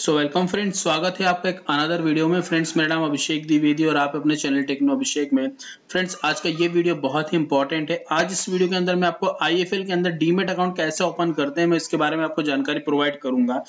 so welcome friends स्वागत है आपका एक अनदर वीडियो में फ्रेंड्स मेरा नाम अभिषेक द्विवेदी और आप अपने चैनल टेक्नो अभिषेक में फ्रेंड्स आज का ये वीडियो बहुत ही इंपॉर्टेंट है आज इस वीडियो के अंदर मैं आपको आईएफएल के अंदर डीमेट अकाउंट कैसे ओपन करते हैं मैं इसके बारे में आपको जानकारी प्रोवाइड करूंगा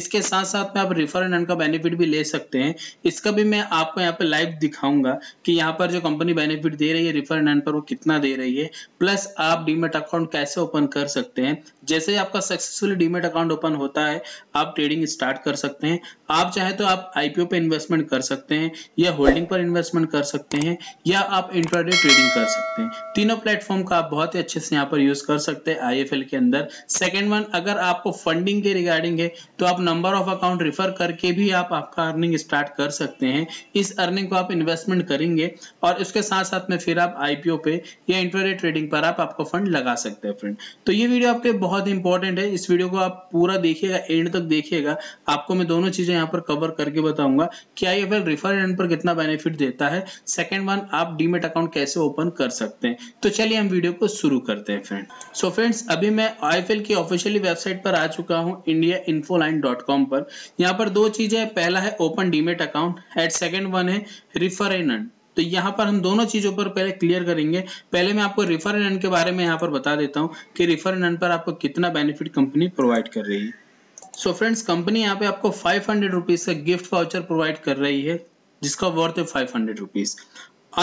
इसके साथ साथ में आप रिफर एंड का बेनिफिट भी ले सकते हैं इसका भी मैं आपको यहाँ पे लाइव दिखाऊंगा कि यहाँ पर जो कंपनी बेनिफिट दे रही है रिफर एंड पर वो कितना दे रही है प्लस आप डीमेट अकाउंट कैसे ओपन कर सकते हैं जैसे ही आपका सक्सेसफुल डीमेट अकाउंट ओपन होता है आप ट्रेडिंग स्टार्ट कर सकते सकते हैं आप चाहे तो आप आईपीओ पे इन्वेस्टमेंट कर सकते हैं या होल्डिंग पर इन्वेस्टमेंट कर सकते हैं या आप इंट्राडे ट्रेडिंग कर सकते हैं तीनों प्लेटफॉर्म का आप बहुत ही अच्छे से यहाँ पर यूज कर सकते हैं आईएफएल के अंदर सेकेंड वन अगर आपको फंडिंग के रिगार्डिंग है तो आप नंबर ऑफ अकाउंट रिफर करके भी आप आपका अर्निंग स्टार्ट कर सकते हैं इस अर्निंग को आप इन्वेस्टमेंट करेंगे और उसके साथ साथ में फिर आप आईपीओ पे या इंट्राडे ट्रेडिंग पर आप आपका फंड लगा सकते हैं फ्रेंड तो ये वीडियो आपके बहुत इंपॉर्टेंट है इस वीडियो को आप पूरा देखिएगा एंड तक देखिएगा आपको मैं दोनों चीजें यहाँ पर कवर करके बताऊंगा कि I F L refer and पर कितना बेनिफिट देता है सेकेंड वन आप डीमेट अकाउंट कैसे ओपन कर सकते हैं तो चलिए हम वीडियो को शुरू करते हैं फ्रेंड सो फ्रेंड्स अभी मैं आई की ऑफिशियली वेबसाइट पर आ चुका हूँ इंडिया इन्फोलाइन पर यहाँ पर दो चीजें पहला है open demat account at second one है रिफर एंड तो यहाँ पर हम दोनों चीज़ों पर पहले क्लियर करेंगे पहले मैं आपको रिफर एंड के बारे में यहाँ पर बता देता हूँ कि रिफर एंड पर आपको कितना बेनिफिट कंपनी प्रोवाइड कर रही है सो फ्रेंड्स कंपनी यहाँ पे आपको फाइव हंड्रेड रुपीज का गिफ्ट वाउचर प्रोवाइड कर रही है जिसका वर्थ है फाइव हंड्रेड रुपीज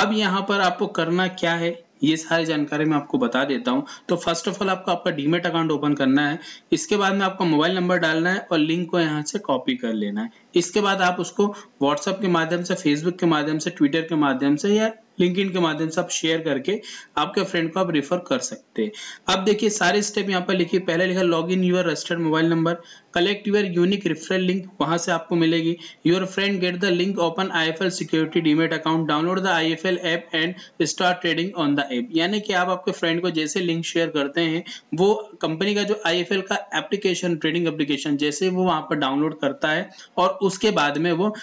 अब यहाँ पर आपको करना क्या है ये सारी जानकारी मैं आपको बता देता हूँ तो फर्स्ट ऑफ ऑल आपको आपका डीमेट अकाउंट ओपन करना है इसके बाद में आपका मोबाइल नंबर डालना है और लिंक को यहाँ से कॉपी कर लेना है इसके बाद आप उसको व्हाट्सएप के माध्यम से फेसबुक के माध्यम से ट्विटर के माध्यम से या लिंक के माध्यम से आप शेयर करके आपके फ्रेंड को आप रेफर कर सकते हैं अब देखिए सारे स्टेप यहाँ पर लिखिए पहले लिखा log in your registered mobile number collect your unique referral link वहां से आपको मिलेगी your friend get the link open I F L security demat account download the I F L app and start trading on the app यानी कि आप आपके friend को जैसे लिंक शेयर करते हैं वो कंपनी का जो आई एफ एल का एप्लीकेशन ट्रेडिंग एप्लीकेशन जैसे वो वहां पर डाउनलोड करता है और उसके बाद में वो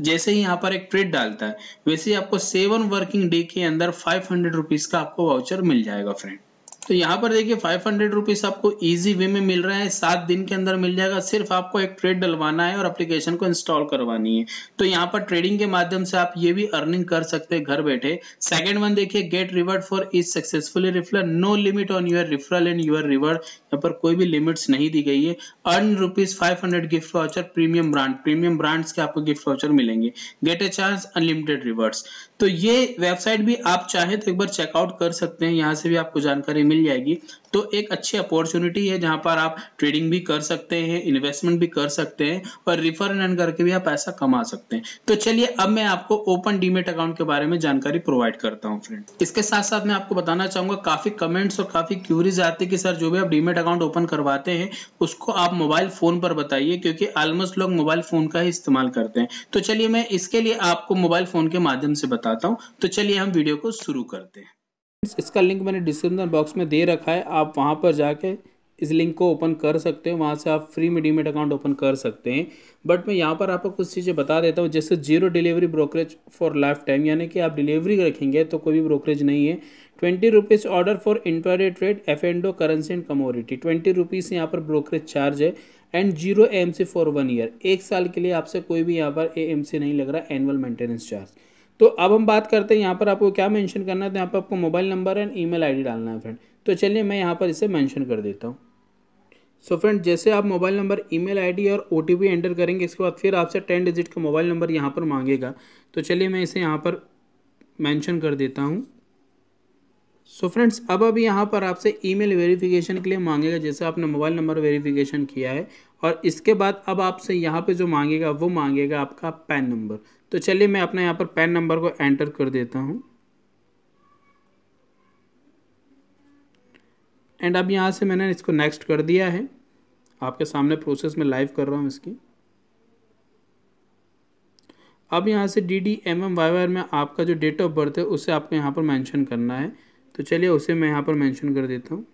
जैसे ही यहाँ पर एक ट्रेड डालता है वैसे ही आपको सेवन वर्किंग डे के अंदर फाइव हंड्रेड रुपीज का आपको वाउचर मिल जाएगा फ्रेंड तो यहाँ पर देखिए फाइव हंड्रेड रुपीज आपको ईजी वे में मिल रहा है सात दिन के अंदर मिल जाएगा सिर्फ आपको एक ट्रेड डलवाना है और एप्लीकेशन को इंस्टॉल करवानी है तो यहाँ पर ट्रेडिंग के माध्यम से आप ये भी अर्निंग कर सकते हैं घर बैठे सेकेंड वन देखिए get reward for is successfully refer no limit on your referral and your reward यहाँ पर कोई भी लिमिट्स नहीं दी गई है earn rupees five hundred gift voucher premium brand premium brands के आपको गिफ्ट वाउचर मिलेंगे get a chance unlimited rewards तो ये वेबसाइट भी आप चाहे तो एक बार चेकआउट कर सकते हैं यहाँ से भी आपको जानकारी मिल मिल जाएगी तो एक अच्छी अपॉर्चुनिटी है जहां पर आप ट्रेडिंग भी कर सकते हैं इन्वेस्टमेंट भी कर सकते हैं और रिफर एंड करके भी आप पैसा कमा सकते हैं तो चलिए अब मैं आपको ओपन डीमेट अकाउंट के बारे में जानकारी प्रोवाइड करता हूँ फ्रेंड इसके साथ साथ मैं आपको बताना चाहूंगा काफी कमेंट्स और काफी क्यूरीज आते हैं कि सर जो भी आप डीमेट अकाउंट ओपन करवाते हैं उसको आप मोबाइल फोन पर बताइए क्योंकि ऑलमोस्ट लोग मोबाइल फोन का ही इस्तेमाल करते हैं तो चलिए मैं इसके लिए आपको मोबाइल फोन के माध्यम से बताता हूँ तो चलिए हम वीडियो को शुरू करते हैं इसका लिंक मैंने डिस्क्रिप्शन बॉक्स में दे रखा है आप वहाँ पर जाके इस लिंक को ओपन कर सकते हैं वहाँ से आप फ्री में डीमेट अकाउंट ओपन कर सकते हैं बट मैं यहाँ पर आपको कुछ चीज़ें बता देता हूँ जैसे zero delivery brokerage for lifetime यानी कि आप डिलीवरी रखेंगे तो कोई भी ब्रोकरेज नहीं है twenty rupees order for intraday trade F and O currency and commodity twenty rupees यहाँ पर ब्रोकरेज चार्ज है and zero A M C for one year एक साल के लिए आपसे कोई भी यहाँ पर ए एम सी नहीं लग रहा एनुअल मेंटेनेंस चार्ज तो अब हम बात करते हैं यहाँ पर आपको क्या मेंशन करना है तो यहाँ पर आपको mobile number and email ID डालना है फ्रेंड तो चलिए मैं यहाँ पर इसे मेंशन कर देता हूँ सो so फ्रेंड जैसे आप मोबाइल नंबर ईमेल आईडी और ओ एंटर करेंगे इसके बाद फिर आपसे टेन डिजिट का मोबाइल नंबर यहाँ पर मांगेगा तो चलिए मैं इसे यहाँ पर मैंशन कर देता हूँ सो so फ्रेंड्स अब अभी यहाँ पर आपसे ईमेल वेरिफिकेशन के लिए मांगेगा जैसे आपने मोबाइल नंबर वेरिफिकेशन किया है और इसके बाद अब आपसे यहाँ पे जो मांगेगा वो मांगेगा आपका पैन नंबर तो चलिए मैं अपना यहाँ पर पैन नंबर को एंटर कर देता हूँ एंड अब यहाँ से मैंने इसको नेक्स्ट कर दिया है आपके सामने प्रोसेस में लाइव कर रहा हूँ इसकी अब यहाँ से D D M M Y Y में आपका जो डेट ऑफ बर्थ है उसे आपको यहाँ पर मैंशन करना है तो चलिए उसे मैं यहाँ पर मेंशन कर देता हूँ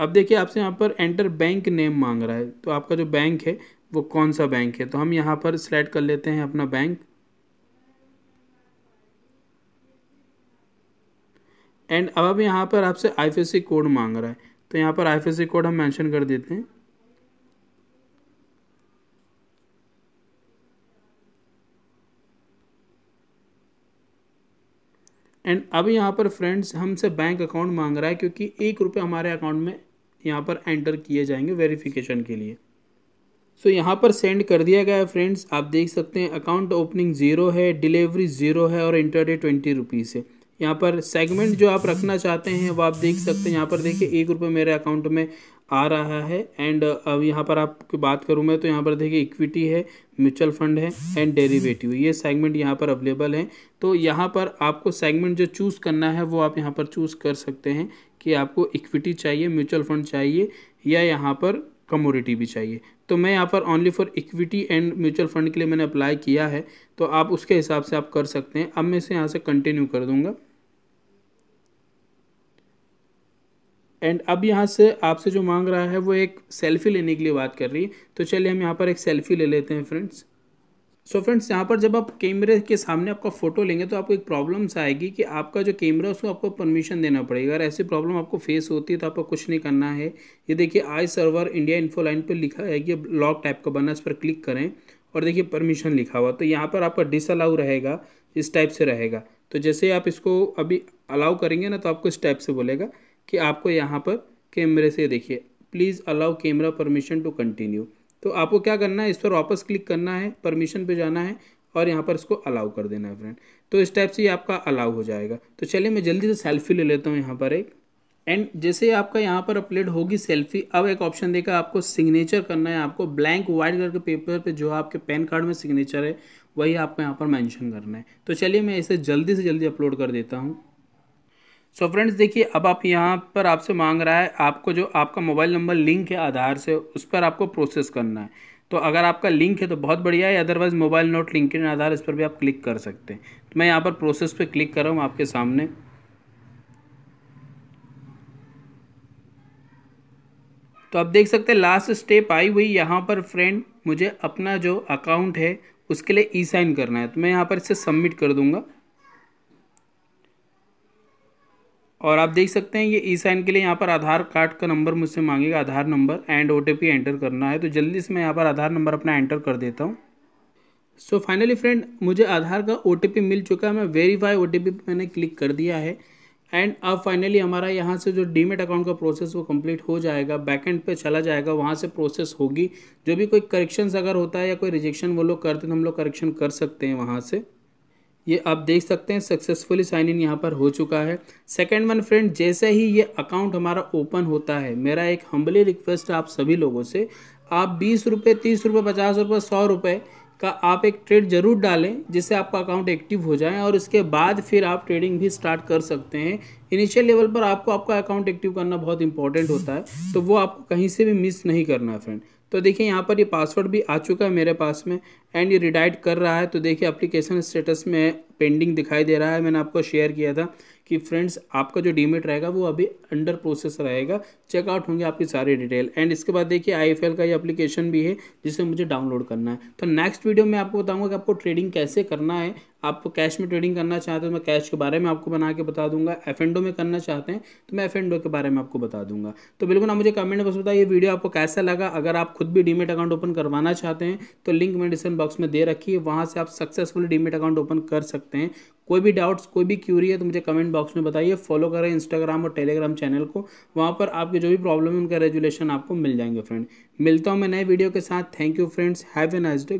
अब देखिए आपसे यहाँ पर एंटर बैंक नेम मांग रहा है तो आपका जो बैंक है वो कौन सा बैंक है तो हम यहाँ पर सिलेक्ट कर लेते हैं अपना बैंक एंड अब अब यहाँ पर आपसे आईएफएससी कोड मांग रहा है तो यहाँ पर आईएफएससी कोड हम मेंशन कर देते हैं एंड अब यहाँ पर फ्रेंड्स हमसे बैंक अकाउंट मांग रहा है क्योंकि एक रुपये हमारे अकाउंट में यहाँ पर एंटर किए जाएंगे वेरिफिकेशन के लिए सो so, यहाँ पर सेंड कर दिया गया है फ्रेंड्स आप देख सकते हैं अकाउंट ओपनिंग ज़ीरो है डिलीवरी ज़ीरो है और इंटरडे ट्वेंटी रुपीज़ है यहाँ पर सेगमेंट जो आप रखना चाहते हैं वो आप देख सकते हैं यहाँ पर देखिए एक रुपये मेरे अकाउंट में आ रहा है एंड uh, अब यहाँ पर आप बात करूँ मैं तो यहाँ पर देखिए इक्विटी है म्यूचुअल फंड है एंड डेरिवेटिव ये सेगमेंट यहाँ पर अवेलेबल है तो यहाँ पर आपको सेगमेंट जो चूज़ करना है वो आप यहाँ पर चूज़ कर सकते हैं कि आपको इक्विटी चाहिए म्यूचुअल फंड चाहिए या यहाँ पर कमोडिटी भी चाहिए तो मैं यहाँ पर only for equity and mutual fund के लिए मैंने अप्लाई किया है तो आप उसके हिसाब से आप कर सकते हैं अब मैं इसे यहाँ से कंटिन्यू कर दूँगा एंड अब यहाँ से आपसे जो मांग रहा है वो एक सेल्फी लेने के लिए बात कर रही है तो चलिए हम यहाँ पर एक सेल्फी ले लेते हैं फ्रेंड्स सो फ्रेंड्स यहाँ पर जब आप कैमरे के सामने आपका फ़ोटो लेंगे तो आपको एक प्रॉब्लम्स आएगी कि आपका जो कैमरा उसको आपको परमिशन देना पड़ेगा अगर ऐसी प्रॉब्लम आपको फेस होती है तो आपको कुछ नहीं करना है ये देखिए I server India infoline पर लिखा है कि लॉक टाइप का बना इस पर क्लिक करें और देखिए परमिशन लिखा हुआ तो यहाँ पर आपका डिसअलाउ रहेगा इस टाइप से रहेगा तो जैसे आप इसको अभी अलाउ करेंगे ना तो आपको इस टाइप से बोलेगा कि आपको यहाँ पर कैमरे से देखिए please allow camera permission to continue तो आपको क्या करना है इस पर वापस क्लिक करना है परमिशन पे जाना है और यहाँ पर इसको अलाउ कर देना है फ्रेंड तो इस टाइप से ये आपका अलाउ हो जाएगा तो चलिए मैं जल्दी से सेल्फी ले लेता हूँ यहाँ पर एक एंड जैसे आपका यहाँ पर अपलोड होगी सेल्फी अब एक ऑप्शन देगा आपको सिग्नेचर करना है आपको ब्लैंक वाइट कलर के पेपर पे जो आपके पैन कार्ड में सिग्नेचर है वही आपको यहाँ पर मेंशन करना है तो चलिए मैं इसे जल्दी से जल्दी अपलोड कर देता हूँ सो फ्रेंड्स देखिए अब आप यहाँ पर आपसे मांग रहा है आपको जो आपका मोबाइल नंबर लिंक है आधार से उस पर आपको प्रोसेस करना है तो अगर आपका लिंक है तो बहुत बढ़िया है otherwise mobile not link in Aadhaar इस पर भी आप क्लिक कर सकते हैं तो मैं यहाँ पर प्रोसेस पे क्लिक कर रहा हूँ आपके सामने तो आप देख सकते हैं लास्ट स्टेप आई हुई यहाँ पर फ्रेंड मुझे अपना जो अकाउंट है उसके लिए ई साइन करना है तो मैं यहाँ पर इसे सबमिट कर दूँगा और आप देख सकते हैं ये ई साइन के लिए यहाँ पर आधार कार्ड का नंबर मुझसे मांगेगा Aadhaar number and O enter करना है तो जल्दी से मैं यहाँ पर आधार नंबर अपना एंटर कर देता हूँ सो फाइनली फ्रेंड मुझे आधार का ओ मिल चुका है मैं वेरीफाई ओ पी मैंने क्लिक कर दिया है एंड अब फाइनली हमारा यहाँ से जो डीमेट अकाउंट का प्रोसेस वो कंप्लीट हो जाएगा बैकेंड पे चला जाएगा वहाँ से प्रोसेस होगी जो भी कोई करेक्शंस अगर होता है या कोई रिजेक्शन वो लोग करते हैं तो हम लोग करेक्शन कर सकते हैं वहाँ से ये आप देख सकते हैं सक्सेसफुली साइन इन यहाँ पर हो चुका है सेकेंड वन फ्रेंड जैसे ही ये अकाउंट हमारा ओपन होता है मेरा एक हम्बली रिक्वेस्ट है आप सभी लोगों से आप बीस रुपये तीस रुपये पचास रुपये सौ रुपये का आप एक ट्रेड जरूर डालें जिससे आपका अकाउंट एक्टिव हो जाए और इसके बाद फिर आप ट्रेडिंग भी स्टार्ट कर सकते हैं इनिशियल लेवल पर आपको आपका अकाउंट एक्टिव करना बहुत इंपॉर्टेंट होता है तो वो आपको कहीं से भी मिस नहीं करना है फ्रेंड तो देखिए यहाँ पर ये पासवर्ड भी आ चुका है मेरे पास में एंड ये रिडाइट कर रहा है तो देखिए एप्लीकेशन स्टेटस में पेंडिंग दिखाई दे रहा है मैंने आपको शेयर किया था कि फ्रेंड्स आपका जो डीमेट रहेगा वो अभी अंडर प्रोसेस रहेगा चेकआउट होंगे आपकी सारी डिटेल एंड इसके बाद देखिए आई का ये एप्लीकेशन भी है जिसे मुझे डाउनलोड करना है तो नेक्स्ट वीडियो में आपको बताऊँगा कि आपको ट्रेडिंग कैसे करना है आप कैश में ट्रेडिंग करना चाहते हो तो मैं कैश के बारे में आपको बना के बता दूंगा एफ में करना चाहते हैं तो मैं एफ के बारे में आपको बता दूंगा तो बिल्कुल आप मुझे कमेंट में बताइए वीडियो आपको कैसा लगा अगर आप खुद भी डीमेट अकाउंट ओपन करवाना चाहते हैं तो लिंक मैं डिस्क्रिप्शन बॉक्स में दे रखी है वहाँ से आप सक्सेसफुली डीमेट अकाउंट ओपन कर सकते हैं कोई भी डाउट्स कोई भी क्यूरी है तो मुझे कमेंट बॉक्स में बताइए फॉलो करें इंस्टाग्राम और टेलीग्राम चैनल को वहाँ पर आपके जो भी प्रॉब्लम है उनका रेजुलेशन आपको मिल जाएंगे फ्रेंड मिलता हूँ मैं नए वीडियो के साथ thank you friends have a nice day